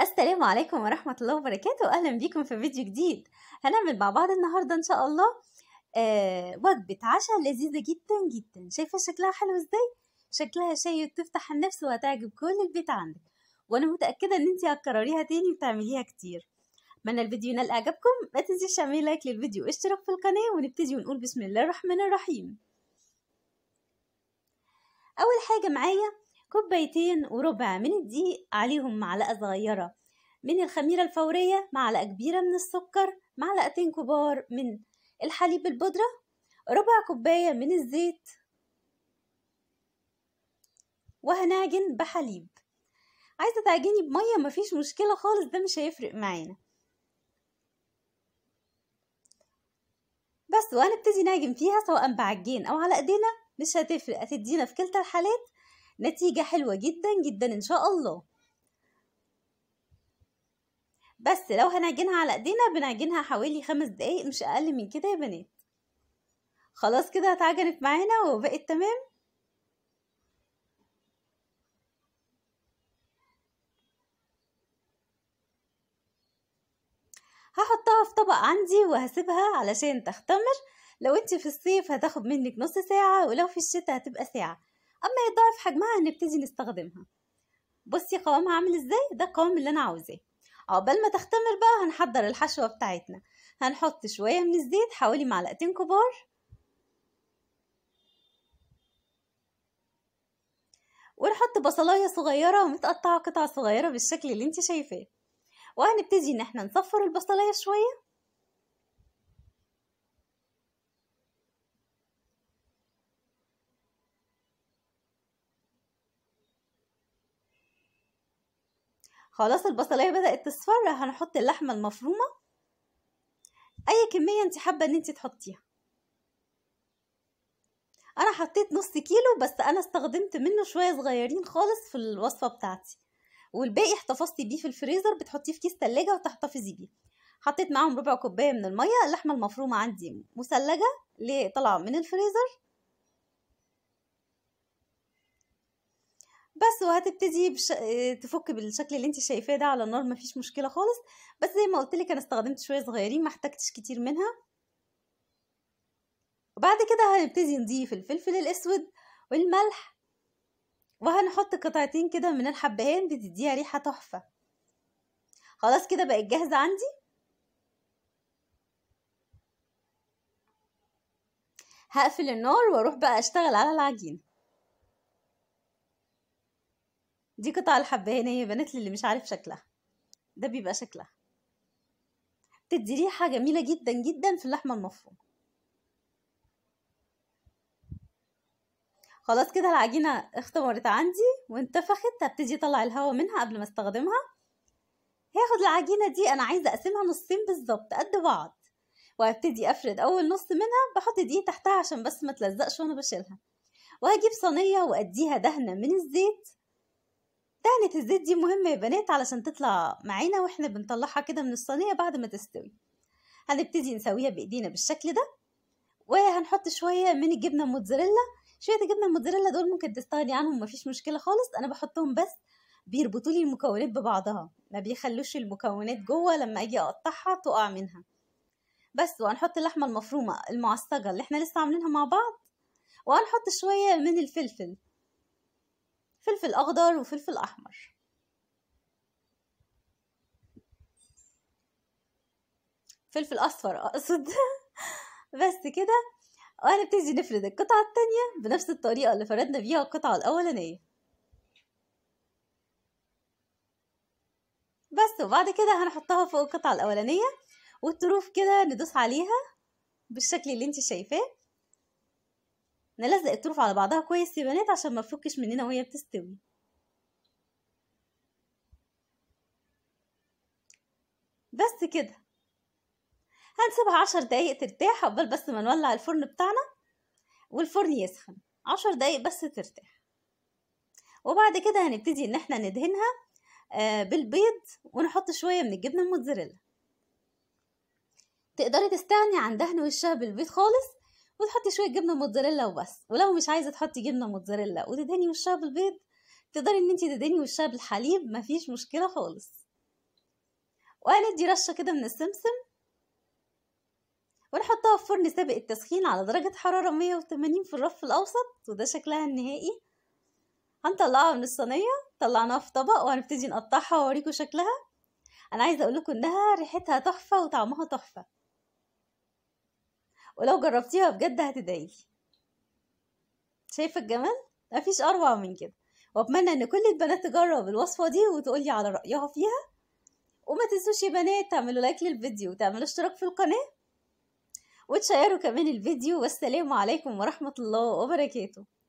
السلام عليكم ورحمة الله وبركاته أهلا بيكم في فيديو جديد هنعمل مع بعض النهاردة إن شاء الله آه وجبة عشاء لذيذة جدا جدا شايفة شكلها حلو إزاي؟ شكلها شيء تفتح النفس وهتعجب كل البيت عندك وأنا متأكدة إن أنتي هتكرريها تاني وتعمليها كتير أتمنى الفيديو ينال إعجابكم ما تنسيش تعملي لايك للفيديو واشتراك في القناة ونبتدي ونقول بسم الله الرحمن الرحيم أول حاجة معايا كوبايتين وربع من الدقيق عليهم معلقة صغيرة من الخميرة الفورية معلقة كبيرة من السكر معلقتين كبار من الحليب البودرة ربع كوباية من الزيت وهنعجن بحليب عايزة تعجني بمية مفيش مشكلة خالص ده مش هيفرق معانا بس وهنبتدي نعجن فيها سواء بعجين او على ايدينا مش هتفرق هتدينا في كلتا الحالات نتيجة حلوة جدا جدا إن شاء الله بس لو هنعجنها على ايدينا بنعجنها حوالي خمس دقايق مش اقل من كده يا بنات خلاص كده اتعجنت معانا وبقت تمام هحطها في طبق عندي وهسيبها علشان تختمر لو انت في الصيف هتاخد منك نص ساعة ولو في الشتاء هتبقى ساعة اما هي حجمها هنبتدي نستخدمها بصي قوامها عامل ازاي ده القوام اللي انا عاوزاه عقبال ما تختمر بقى هنحضر الحشوه بتاعتنا هنحط شويه من الزيت حوالي معلقتين كبار ونحط بصلايه صغيره ومتقطعه قطع صغيره بالشكل اللي انت شايفاه وهنبتدي ان احنا نصفر البصلايه شويه خلاص البصلية بدات تصفر هنحط اللحمه المفرومه اي كميه انت حابه ان انت تحطيها انا حطيت نص كيلو بس انا استخدمت منه شويه صغيرين خالص في الوصفه بتاعتي والباقي احتفظتي بيه في الفريزر بتحطيه في كيس تلاجة وتحتفظي بيه حطيت معاهم ربع كوبايه من الميه اللحمه المفرومه عندي مثلجه طالعة من الفريزر بس وهتبتدي بش... تفك بالشكل اللي انت شايفاه ده على النار مفيش مشكله خالص بس زي ما قلت لك انا استخدمت شويه صغيرين ما احتجتش كتير منها وبعد كده هنبتدي نضيف الفلفل الاسود والملح وهنحط قطعتين كده من الحبهان بتديها ريحه تحفه خلاص كده بقت جاهزه عندي هقفل النار واروح بقى اشتغل على العجينه دي قطع الحبة هنا يا بنات اللي مش عارف شكلها ده بيبقى شكلها بتدي ريحة جميلة جدا جدا في اللحمة المفرومة خلاص كده العجينة اختمرت عندي وانتفخت هبتدي اطلع الهواء منها قبل ما استخدمها هاخد العجينة دي انا عايزة اقسمها نصين بالظبط قد بعض وهبتدي افرد اول نص منها بحط دي تحتها عشان بس ما تلزقش وانا بشيلها وهجيب صينية واديها دهنة من الزيت دهنة الزيت دي مهمة يا بنات علشان تطلع معانا واحنا بنطلعها كده من الصينية بعد ما تستوي هنبتدي نسويها بايدينا بالشكل ده وهنحط شوية من الجبنة الموتزاريلا شوية الجبنة الموتزاريلا دول ممكن تستغني عنهم مفيش مشكلة خالص أنا بحطهم بس بيربطوا لي المكونات ببعضها ما بيخلوش المكونات جوه لما أجي أقطعها تقع منها بس وهنحط اللحمة المفرومة المعصجة اللي احنا لسه عاملينها مع بعض وهنحط شوية من الفلفل فلفل أخضر وفلفل أحمر فلفل أصفر أقصد بس كده وهنبتدي نفرد القطعة التانية بنفس الطريقة اللي فردنا بيها القطعة الأولانية بس وبعد كده هنحطها فوق القطعة الأولانية والطروف كده ندوس عليها بالشكل اللي انت شايفاه نلزق الطرف على بعضها كويس يا بنات عشان ما تفكش مننا وهي بتستوي بس كده هنسيبها عشر دقايق ترتاح عقبال بس ما نولع الفرن بتاعنا والفرن يسخن عشر دقايق بس ترتاح وبعد كده هنبتدي ان احنا ندهنها آه، بالبيض ونحط شوية من الجبنة الموتزاريلا تقدري تستغني عن دهن وشها بالبيض خالص وتحطي شويه جبنه موتزاريلا وبس ولو مش عايزه تحطي جبنه موتزاريلا وتدهني وشها بالبيض تقدري ان انت تدهني وشها بالحليب مفيش مشكله خالص وهندي رشه كده من السمسم ونحطها في فرن سابق التسخين على درجة حرارة 180 في الرف الأوسط وده شكلها النهائي هنطلعها من الصينية طلعناها في طبق وهنبتدي نقطعها وأوريكم شكلها أنا عايزة لكم إنها ريحتها تحفة وطعمها تحفة ولو جربتيها بجد هتدعيلي شايفه الجمال مفيش اروع من كده واتمنى ان كل البنات تجرب الوصفه دي وتقولي على رايها فيها وما تنسوش يا بنات تعملوا لايك للفيديو وتعملوا اشتراك في القناه وتشيروا كمان الفيديو والسلام عليكم ورحمه الله وبركاته